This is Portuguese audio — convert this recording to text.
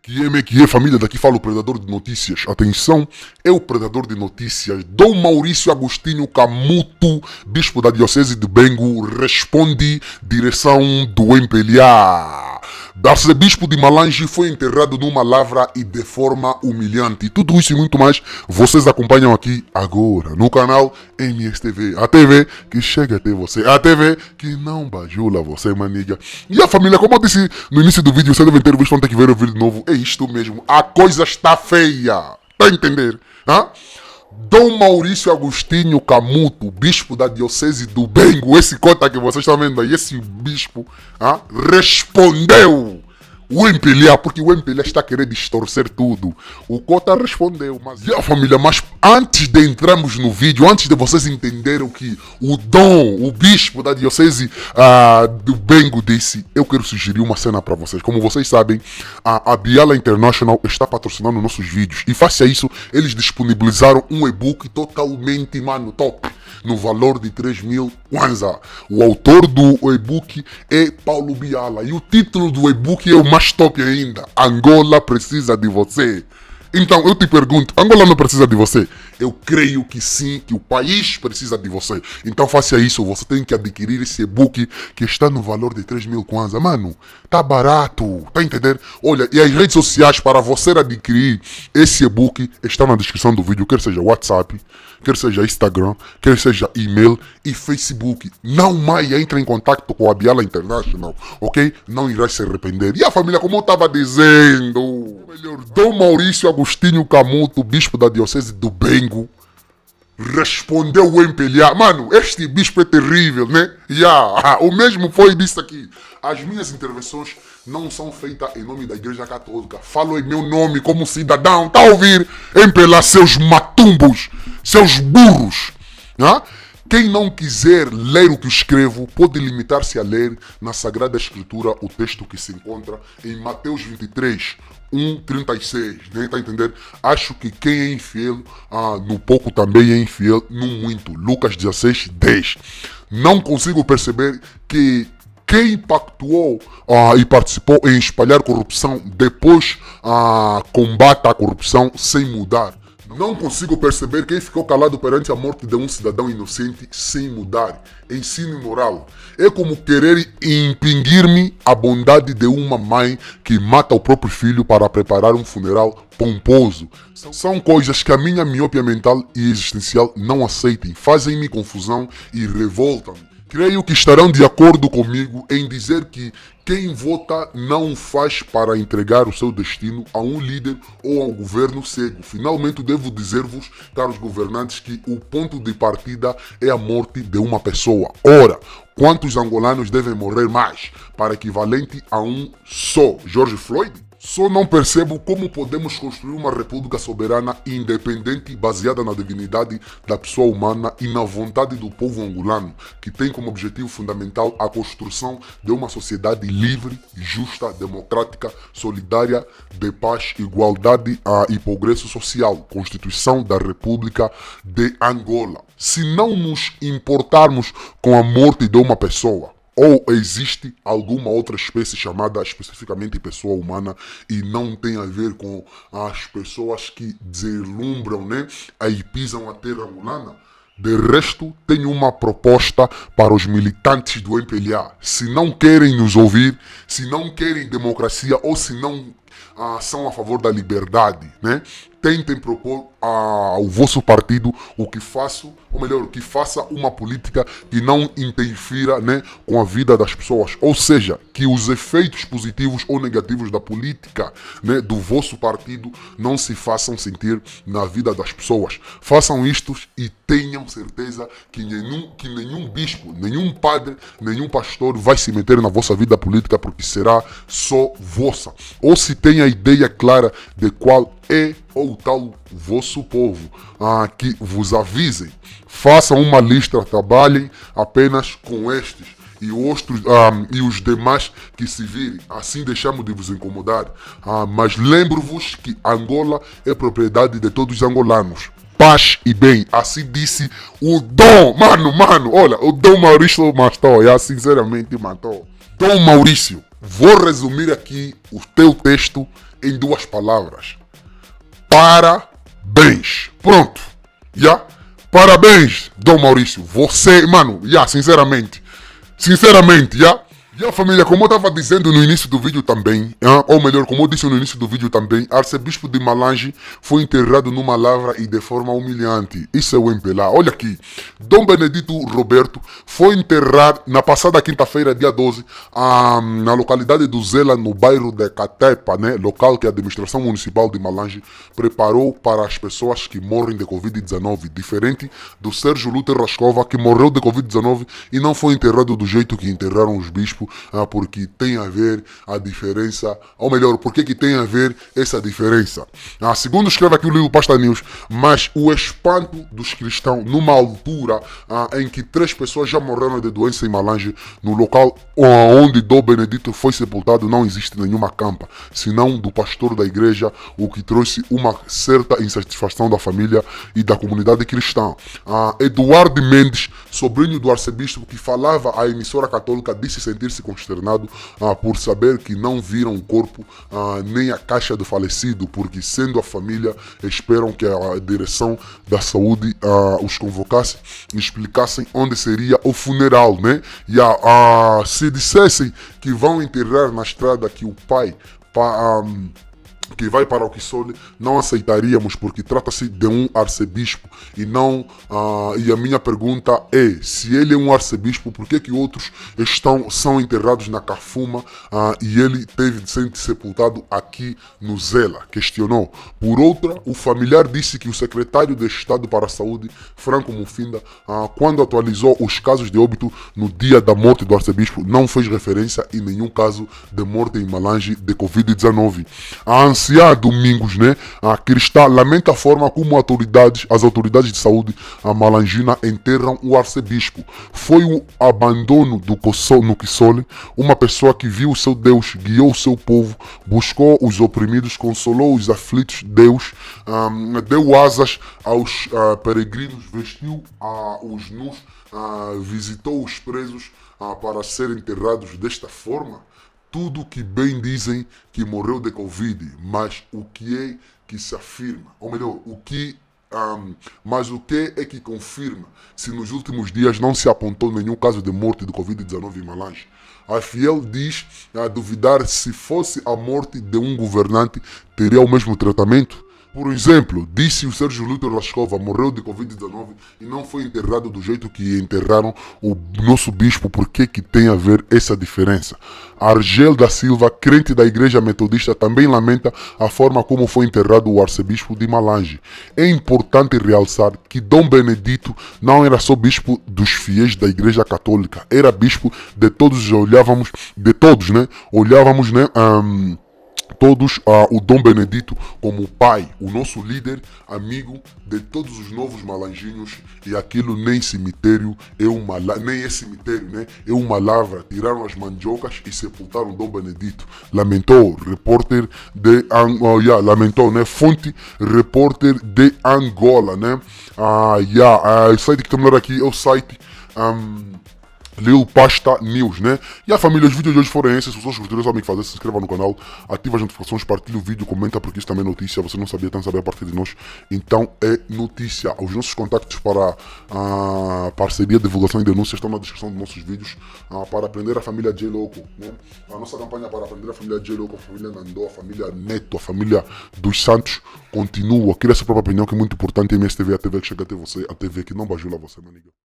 Que é, é família, daqui fala o predador de notícias. Atenção, é o predador de notícias. Dom Maurício Agostinho Camuto, bispo da Diocese de Bengo, responde direção do MPLA. bispo de Malange foi enterrado numa lavra e de forma humilhante. Tudo isso e muito mais vocês acompanham aqui agora no canal MSTV. A TV que chega até você. A TV que não bajula você, maniga. E a família, como eu disse no início do vídeo, vocês devem ter visto ontem que ver o vídeo novo povo, é isto mesmo. A coisa está feia. Tá a entender? Hã? Dom Maurício Agostinho Camuto, bispo da Diocese do Bengo, esse cota que vocês estão vendo aí, esse bispo, ah, respondeu o MPLA, ah, porque o MPLA está querendo distorcer tudo. O Cota respondeu, mas e a família, mas antes de entrarmos no vídeo, antes de vocês entenderem que o Dom, o bispo da diocese uh, do Bengo disse, eu quero sugerir uma cena para vocês. Como vocês sabem, a, a Biala International está patrocinando nossos vídeos. E face a isso, eles disponibilizaram um e-book totalmente, mano, top no valor de 3 mil kwanza. O autor do e-book é Paulo Biala e o título do e-book é o mais top ainda: Angola precisa de você. Então eu te pergunto: Angola não precisa de você? Eu creio que sim, que o país precisa de você. Então faça isso. Você tem que adquirir esse e-book que está no valor de 3 mil kwanza. Mano, tá barato. Tá entendendo? Olha, e as redes sociais para você adquirir esse e-book está na descrição do vídeo, quer seja WhatsApp, quer seja Instagram, quer seja e-mail e Facebook. Não mais entra em contato com a Biala International, ok? Não irá se arrepender. E a família, como eu estava dizendo, melhor, Dom Maurício Agostinho Camuto, bispo da Diocese do Bengo, respondeu o empelhar. Mano, este bispo é terrível, né? Yeah. Ah, o mesmo foi disso aqui. As minhas intervenções não são feitas em nome da Igreja Católica. Falo em meu nome como cidadão. Tá a ouvir? Empelar seus matumbos, seus burros. Né? Quem não quiser ler o que escrevo, pode limitar-se a ler na Sagrada Escritura o texto que se encontra em Mateus 23, 1, 36. Né? Tá entender? Acho que quem é infiel ah, no pouco também é infiel no muito. Lucas 16, 10. Não consigo perceber que quem pactuou ah, e participou em espalhar corrupção depois ah, combata a corrupção sem mudar não consigo perceber quem ficou calado perante a morte de um cidadão inocente sem mudar. Ensino moral. É como querer impingir-me a bondade de uma mãe que mata o próprio filho para preparar um funeral pomposo. São coisas que a minha miopia mental e existencial não aceitem, fazem-me confusão e revoltam-me. Creio que estarão de acordo comigo em dizer que quem vota não faz para entregar o seu destino a um líder ou ao governo cego. Finalmente, devo dizer-vos, caros governantes, que o ponto de partida é a morte de uma pessoa. Ora, quantos angolanos devem morrer mais para equivalente a um só George Floyd? Só não percebo como podemos construir uma república soberana e independente baseada na dignidade da pessoa humana e na vontade do povo angolano, que tem como objetivo fundamental a construção de uma sociedade livre, justa, democrática, solidária, de paz, igualdade e progresso social. Constituição da República de Angola. Se não nos importarmos com a morte de uma pessoa, ou existe alguma outra espécie chamada especificamente pessoa humana e não tem a ver com as pessoas que deslumbram, né? Aí pisam a terra mulana. De resto, tenho uma proposta para os militantes do MPLA. Se não querem nos ouvir, se não querem democracia ou se não a ação a favor da liberdade, né? Tentem propor ao vosso partido o que faço, ou melhor, que faça uma política que não interfira né, com a vida das pessoas. Ou seja, que os efeitos positivos ou negativos da política né, do vosso partido não se façam sentir na vida das pessoas. Façam isto e tenham certeza que nenhum, que nenhum bispo, nenhum padre, nenhum pastor vai se meter na vossa vida política porque será só vossa. Ou se tenha ideia clara de qual é ou tal vosso povo, a ah, que vos avisem. Façam uma lista, trabalhem apenas com estes. E, outros, ah, e os demais que se virem, assim deixamos de vos incomodar. Ah, mas lembro-vos que Angola é propriedade de todos os angolanos paz e bem. Assim disse o Dom. Mano, mano, olha, o Dom Maurício matou, já sinceramente matou. Dom Maurício. Vou resumir aqui o teu texto em duas palavras. Parabéns. Pronto. Já? Yeah? Parabéns, Dom Maurício. Você, mano, já, yeah, sinceramente. Sinceramente, já. Yeah? E a família, como eu estava dizendo no início do vídeo também, ah, ou melhor, como eu disse no início do vídeo também, arcebispo de Malange foi enterrado numa lavra e de forma humilhante. Isso é o MPLA. Olha aqui, Dom Benedito Roberto foi enterrado na passada quinta-feira, dia 12, ah, na localidade do Zela, no bairro de Catepa, né, local que a administração municipal de Malange preparou para as pessoas que morrem de Covid-19, diferente do Sérgio Luther Rascova, que morreu de Covid-19 e não foi enterrado do jeito que enterraram os bispos ah, porque tem a ver a diferença, ou melhor, porque que tem a ver essa diferença. Ah, segundo escreve aqui o livro Pasta News, mas o espanto dos cristãos numa altura ah, em que três pessoas já morreram de doença em Malange, no local onde Dom Benedito foi sepultado, não existe nenhuma campa, senão do pastor da igreja, o que trouxe uma certa insatisfação da família e da comunidade cristã. Ah, Eduardo Mendes, sobrinho do arcebispo que falava à emissora católica, disse sentir sentir-se consternado ah, por saber que não viram o corpo ah, nem a caixa do falecido, porque sendo a família, esperam que a direção da saúde ah, os convocasse e explicassem onde seria o funeral, né? E se dissessem que vão enterrar na estrada que o pai... Pa, ah, que vai para o que só não aceitaríamos, porque trata-se de um arcebispo e não. Uh, e a minha pergunta é: se ele é um arcebispo, por que, que outros estão, são enterrados na Cafuma uh, e ele teve de ser sepultado aqui no Zela? Questionou. Por outra, o familiar disse que o secretário de Estado para a Saúde, Franco Mufinda, uh, quando atualizou os casos de óbito no dia da morte do arcebispo, não fez referência em nenhum caso de morte em Malange de Covid-19. A Messias Domingos, né, ah, está lamenta a forma como autoridades, as autoridades de saúde a Malangina enterram o arcebispo. Foi o abandono do Kossol, no Kisole, uma pessoa que viu o seu Deus, guiou o seu povo, buscou os oprimidos, consolou os aflitos, Deus deu asas aos ah, peregrinos, vestiu ah, os nus, ah, visitou os presos para serem enterrados desta forma tudo que bem dizem que morreu de Covid, mas o que é que se afirma? Ou melhor, o que. Um, mas o que é que confirma se nos últimos dias não se apontou nenhum caso de morte de Covid-19 em Malange? A Fiel diz a duvidar se fosse a morte de um governante, teria o mesmo tratamento? Por exemplo, disse o Sérgio Luter Lascova, morreu de Covid-19 e não foi enterrado do jeito que enterraram o nosso bispo. Por que, que tem a ver essa diferença? Argel da Silva, crente da Igreja Metodista, também lamenta a forma como foi enterrado o arcebispo de Malange. É importante realçar que Dom Benedito não era só bispo dos fiéis da Igreja Católica, era bispo de todos, olhávamos, de todos, né? Olhávamos, né? Um, todos ah, o Dom Benedito como pai, o nosso líder, amigo de todos os novos malanjinhos e aquilo nem cemitério é uma nem é cemitério, né? É uma lavra. Tiraram as mandiocas e sepultaram Dom Benedito. Lamentou repórter de Angola, oh, yeah, lamentou, né? Fonte repórter de Angola, né? Ah, yeah, o site que estamos aqui é o site um, Lil Pasta News, né? E a família, os vídeos de hoje foram esses. Se vocês gostaram, sabem o que fazer. Se inscreva no canal, ativa as notificações, partilha o vídeo, comenta, porque isso também é notícia. Você não sabia, tanto saber a partir de nós. Então é notícia. Os nossos contactos para a parceria, divulgação e denúncia estão na descrição dos nossos vídeos. Ah, para aprender a família J Loco, né? A nossa campanha para aprender a família J Loco, a família Nandô, a família Neto, a família dos Santos continua. Cria sua própria opinião, que é muito importante. MSTV, a TV que chega até você, a TV que não bajula você, meu amigo.